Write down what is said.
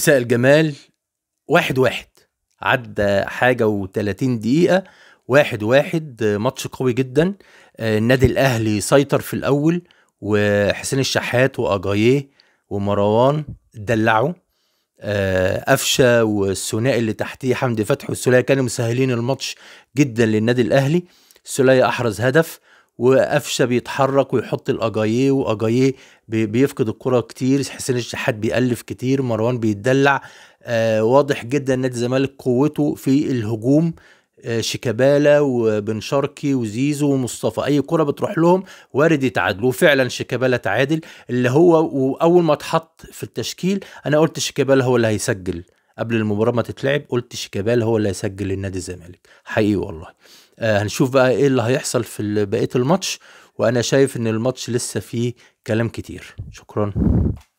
مساء الجمال واحد واحد عدى حاجة حاجة و30 دقيقة واحد واحد ماتش قوي جدا آه، النادي الأهلي سيطر في الأول وحسين الشحات وأجاييه ومروان دلعوا آه، قفشة والثنائي اللي تحتيه حمدي فتحي والسولية كانوا مسهلين الماتش جدا للنادي الأهلي السولية أحرز هدف وقفشه بيتحرك ويحط الاجاييه واجاييه بيفقد الكره كتير حسين الشحات بيألف كتير مروان بيتدلع آه واضح جدا نادي الزمالك قوته في الهجوم آه شيكابالا وبن شرقي وزيزو ومصطفى اي كره بتروح لهم وارد يتعادلوا وفعلا شيكابالا تعادل اللي هو واول ما اتحط في التشكيل انا قلت شيكابالا هو اللي هيسجل قبل المباراه ما تتلعب قلت شيكابالا هو اللي هيسجل للنادي الزمالك حقيقي والله آه هنشوف بقى ايه اللي هيحصل في بقيه الماتش وانا شايف ان الماتش لسه فيه كلام كتير شكرا